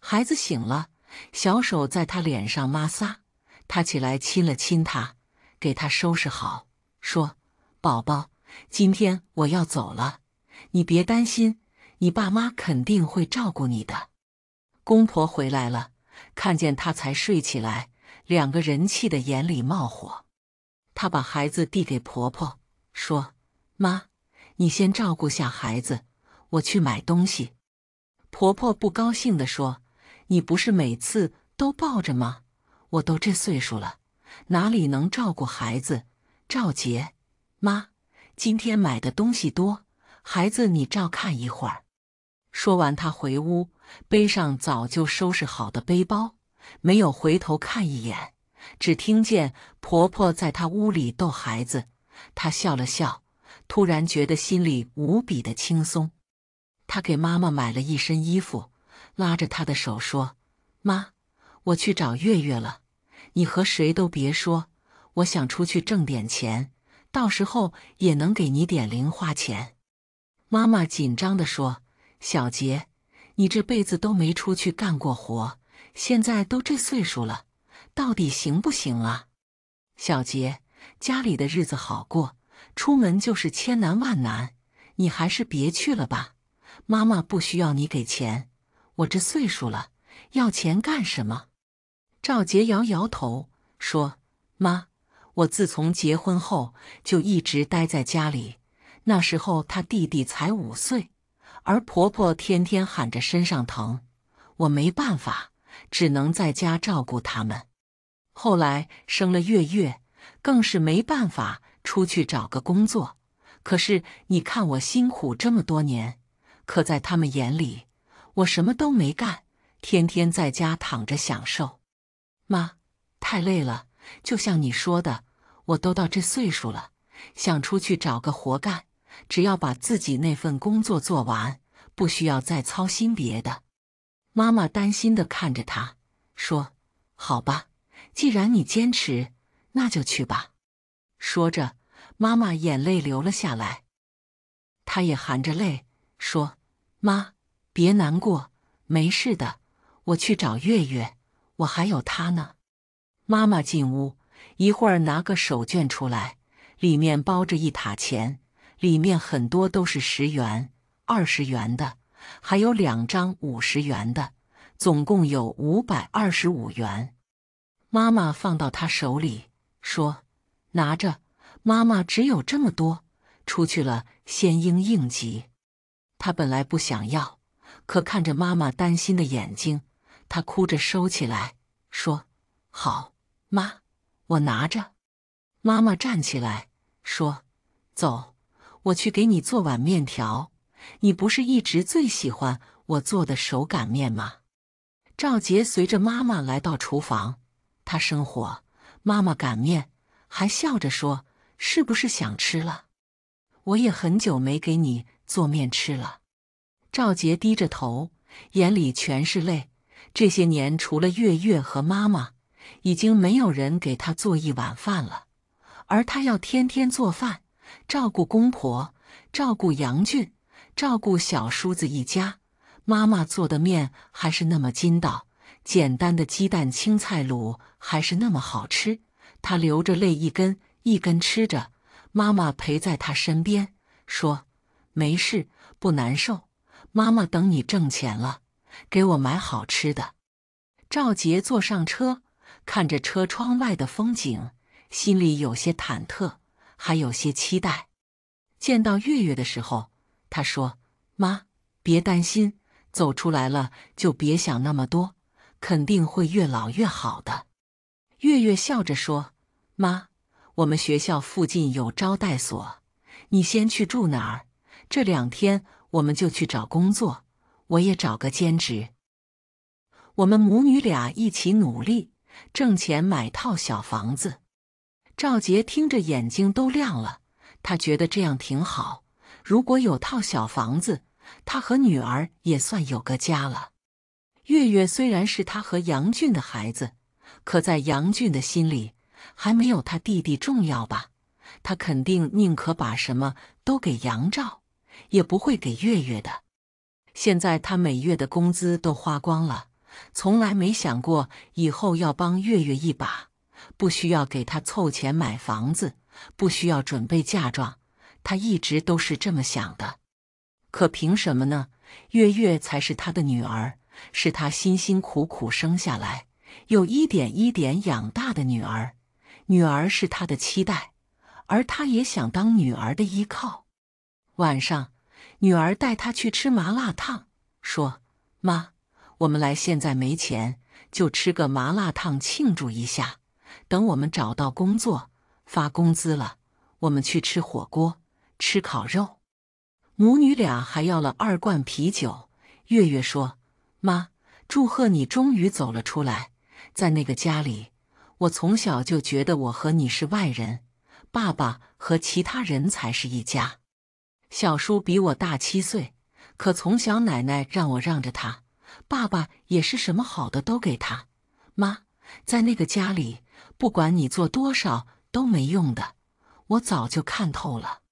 孩子醒了，小手在他脸上摩撒他起来亲了亲他，给他收拾好，说：“宝宝，今天我要走了，你别担心，你爸妈肯定会照顾你的。”公婆回来了，看见他才睡起来，两个人气得眼里冒火。她把孩子递给婆婆，说：“妈，你先照顾下孩子，我去买东西。”婆婆不高兴地说：“你不是每次都抱着吗？我都这岁数了，哪里能照顾孩子？”赵杰，妈，今天买的东西多，孩子你照看一会儿。”说完，她回屋，背上早就收拾好的背包，没有回头看一眼。只听见婆婆在她屋里逗孩子，她笑了笑，突然觉得心里无比的轻松。她给妈妈买了一身衣服，拉着她的手说：“妈，我去找月月了，你和谁都别说。我想出去挣点钱，到时候也能给你点零花钱。”妈妈紧张地说：“小杰，你这辈子都没出去干过活，现在都这岁数了。”到底行不行啊，小杰？家里的日子好过，出门就是千难万难，你还是别去了吧。妈妈不需要你给钱，我这岁数了，要钱干什么？赵杰摇摇头说：“妈，我自从结婚后就一直待在家里。那时候他弟弟才五岁，而婆婆天天喊着身上疼，我没办法，只能在家照顾他们。”后来生了月月，更是没办法出去找个工作。可是你看我辛苦这么多年，可在他们眼里，我什么都没干，天天在家躺着享受。妈，太累了。就像你说的，我都到这岁数了，想出去找个活干，只要把自己那份工作做完，不需要再操心别的。妈妈担心的看着他，说：“好吧。”既然你坚持，那就去吧。说着，妈妈眼泪流了下来。他也含着泪说：“妈，别难过，没事的，我去找月月，我还有他呢。”妈妈进屋，一会儿拿个手绢出来，里面包着一沓钱，里面很多都是十元、二十元的，还有两张五十元的，总共有五百二十五元。妈妈放到他手里，说：“拿着，妈妈只有这么多，出去了先应应急。”他本来不想要，可看着妈妈担心的眼睛，他哭着收起来，说：“好，妈，我拿着。”妈妈站起来说：“走，我去给你做碗面条，你不是一直最喜欢我做的手擀面吗？”赵杰随着妈妈来到厨房。他生火，妈妈擀面，还笑着说：“是不是想吃了？”我也很久没给你做面吃了。赵杰低着头，眼里全是泪。这些年，除了月月和妈妈，已经没有人给他做一碗饭了。而他要天天做饭，照顾公婆，照顾杨俊，照顾小叔子一家。妈妈做的面还是那么筋道，简单的鸡蛋青菜卤。还是那么好吃，他流着泪一根一根吃着，妈妈陪在他身边说：“没事，不难受。”妈妈等你挣钱了，给我买好吃的。赵杰坐上车，看着车窗外的风景，心里有些忐忑，还有些期待。见到月月的时候，他说：“妈，别担心，走出来了就别想那么多，肯定会越老越好的。”月月笑着说：“妈，我们学校附近有招待所，你先去住哪儿？这两天我们就去找工作，我也找个兼职。我们母女俩一起努力，挣钱买套小房子。”赵杰听着，眼睛都亮了。他觉得这样挺好。如果有套小房子，他和女儿也算有个家了。月月虽然是他和杨俊的孩子。可在杨俊的心里，还没有他弟弟重要吧？他肯定宁可把什么都给杨照，也不会给月月的。现在他每月的工资都花光了，从来没想过以后要帮月月一把。不需要给他凑钱买房子，不需要准备嫁妆，他一直都是这么想的。可凭什么呢？月月才是他的女儿，是他辛辛苦苦生下来。有一点一点养大的女儿，女儿是她的期待，而她也想当女儿的依靠。晚上，女儿带她去吃麻辣烫，说：“妈，我们来现在没钱，就吃个麻辣烫庆祝一下。等我们找到工作，发工资了，我们去吃火锅，吃烤肉。”母女俩还要了二罐啤酒。月月说：“妈，祝贺你终于走了出来。”在那个家里，我从小就觉得我和你是外人，爸爸和其他人才是一家。小叔比我大七岁，可从小奶奶让我让着他，爸爸也是什么好的都给他。妈，在那个家里，不管你做多少都没用的，我早就看透了。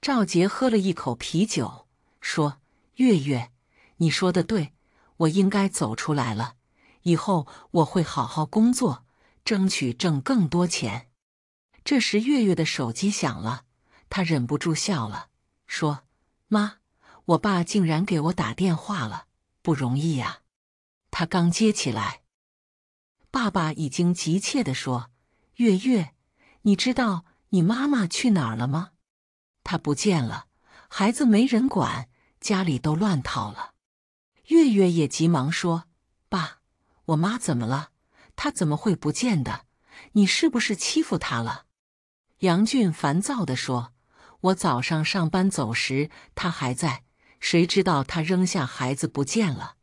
赵杰喝了一口啤酒，说：“月月，你说的对，我应该走出来了。”以后我会好好工作，争取挣更多钱。这时，月月的手机响了，他忍不住笑了，说：“妈，我爸竟然给我打电话了，不容易呀！”他刚接起来，爸爸已经急切地说：“月月，你知道你妈妈去哪儿了吗？她不见了，孩子没人管，家里都乱套了。”月月也急忙说：“爸。”我妈怎么了？她怎么会不见的？你是不是欺负她了？杨俊烦躁地说：“我早上上班走时她还在，谁知道她扔下孩子不见了？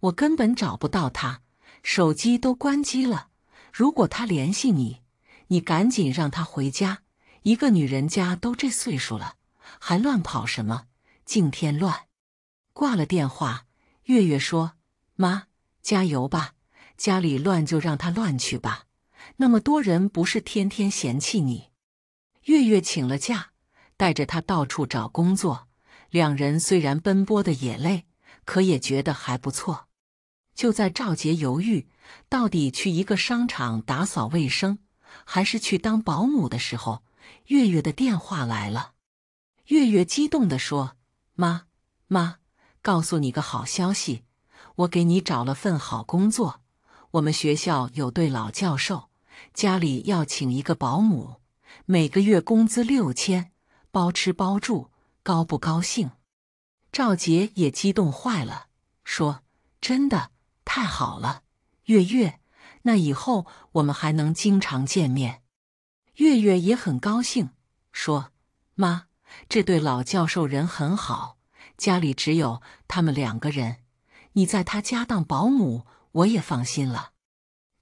我根本找不到她，手机都关机了。如果她联系你，你赶紧让她回家。一个女人家都这岁数了，还乱跑什么？净添乱。”挂了电话，月月说：“妈，加油吧。”家里乱就让他乱去吧，那么多人不是天天嫌弃你。月月请了假，带着他到处找工作。两人虽然奔波的也累，可也觉得还不错。就在赵杰犹豫到底去一个商场打扫卫生，还是去当保姆的时候，月月的电话来了。月月激动地说：“妈妈，告诉你个好消息，我给你找了份好工作。”我们学校有对老教授，家里要请一个保姆，每个月工资六千，包吃包住，高不高兴？赵杰也激动坏了，说：“真的，太好了，月月，那以后我们还能经常见面。”月月也很高兴，说：“妈，这对老教授人很好，家里只有他们两个人，你在他家当保姆。”我也放心了。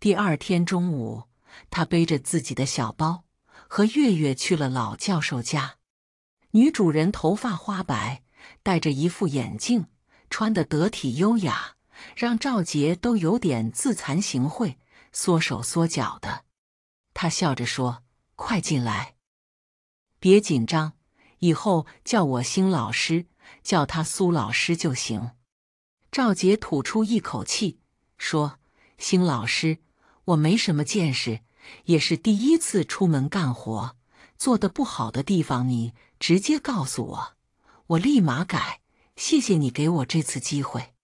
第二天中午，他背着自己的小包和月月去了老教授家。女主人头发花白，戴着一副眼镜，穿得得体优雅，让赵杰都有点自惭形秽，缩手缩脚的。他笑着说：“快进来，别紧张，以后叫我星老师，叫他苏老师就行。”赵杰吐出一口气。说：“星老师，我没什么见识，也是第一次出门干活，做的不好的地方你直接告诉我，我立马改。谢谢你给我这次机会。”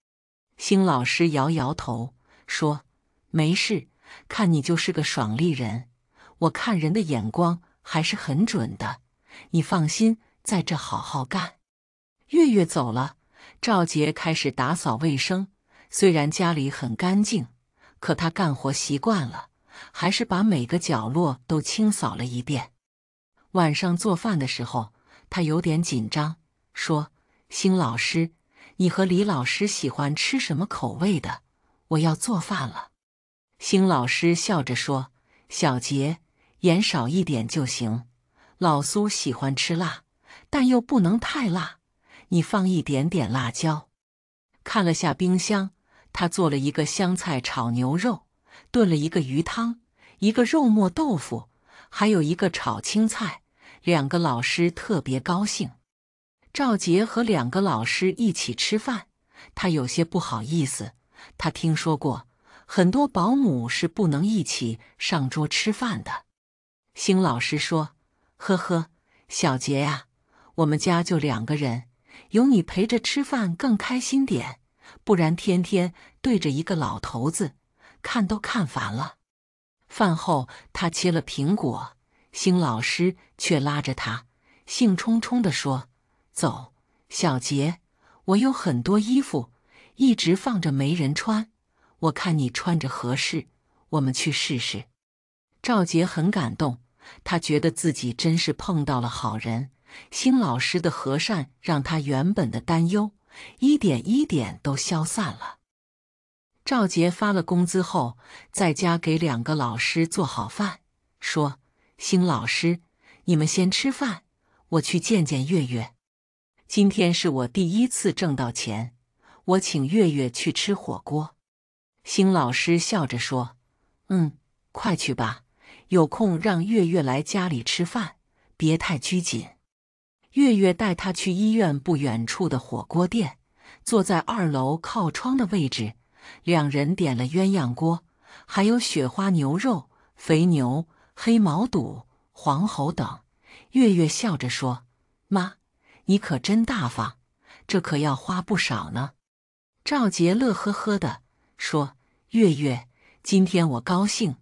星老师摇摇头说：“没事，看你就是个爽利人，我看人的眼光还是很准的，你放心，在这好好干。”月月走了，赵杰开始打扫卫生。虽然家里很干净，可他干活习惯了，还是把每个角落都清扫了一遍。晚上做饭的时候，他有点紧张，说：“星老师，你和李老师喜欢吃什么口味的？我要做饭了。”星老师笑着说：“小杰，盐少一点就行。老苏喜欢吃辣，但又不能太辣，你放一点点辣椒。”看了下冰箱。他做了一个香菜炒牛肉，炖了一个鱼汤，一个肉末豆腐，还有一个炒青菜。两个老师特别高兴。赵杰和两个老师一起吃饭，他有些不好意思。他听说过很多保姆是不能一起上桌吃饭的。星老师说：“呵呵，小杰呀，我们家就两个人，有你陪着吃饭更开心点。”不然天天对着一个老头子看都看烦了。饭后，他切了苹果，新老师却拉着他，兴冲冲的说：“走，小杰，我有很多衣服，一直放着没人穿，我看你穿着合适，我们去试试。”赵杰很感动，他觉得自己真是碰到了好人。新老师的和善让他原本的担忧。一点一点都消散了。赵杰发了工资后，在家给两个老师做好饭，说：“星老师，你们先吃饭，我去见见月月。今天是我第一次挣到钱，我请月月去吃火锅。”星老师笑着说：“嗯，快去吧，有空让月月来家里吃饭，别太拘谨。”月月带他去医院不远处的火锅店，坐在二楼靠窗的位置，两人点了鸳鸯锅，还有雪花牛肉、肥牛、黑毛肚、黄喉等。月月笑着说：“妈，你可真大方，这可要花不少呢。”赵杰乐呵呵地说：“月月，今天我高兴，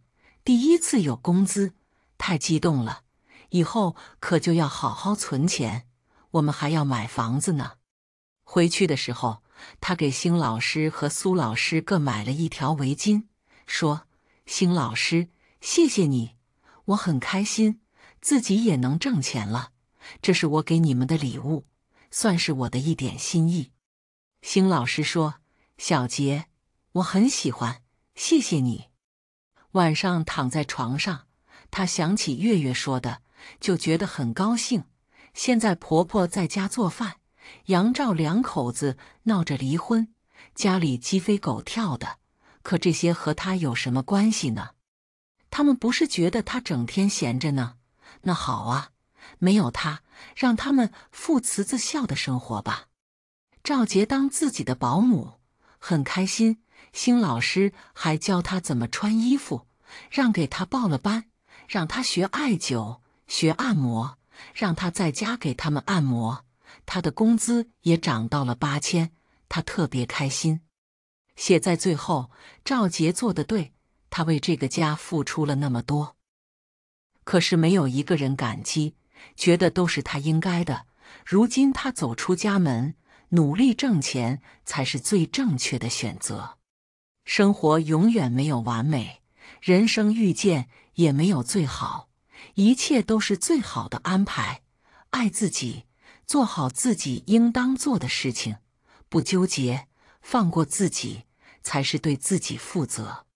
第一次有工资，太激动了。”以后可就要好好存钱，我们还要买房子呢。回去的时候，他给星老师和苏老师各买了一条围巾，说：“星老师，谢谢你，我很开心，自己也能挣钱了，这是我给你们的礼物，算是我的一点心意。”星老师说：“小杰，我很喜欢，谢谢你。”晚上躺在床上，他想起月月说的。就觉得很高兴。现在婆婆在家做饭，杨照两口子闹着离婚，家里鸡飞狗跳的。可这些和她有什么关系呢？他们不是觉得她整天闲着呢？那好啊，没有她，让他们父慈子孝的生活吧。赵杰当自己的保姆，很开心。新老师还教他怎么穿衣服，让给他报了班，让他学艾灸。学按摩，让他在家给他们按摩，他的工资也涨到了八千，他特别开心。写在最后，赵杰做的对，他为这个家付出了那么多，可是没有一个人感激，觉得都是他应该的。如今他走出家门，努力挣钱才是最正确的选择。生活永远没有完美，人生遇见也没有最好。一切都是最好的安排。爱自己，做好自己应当做的事情，不纠结，放过自己，才是对自己负责。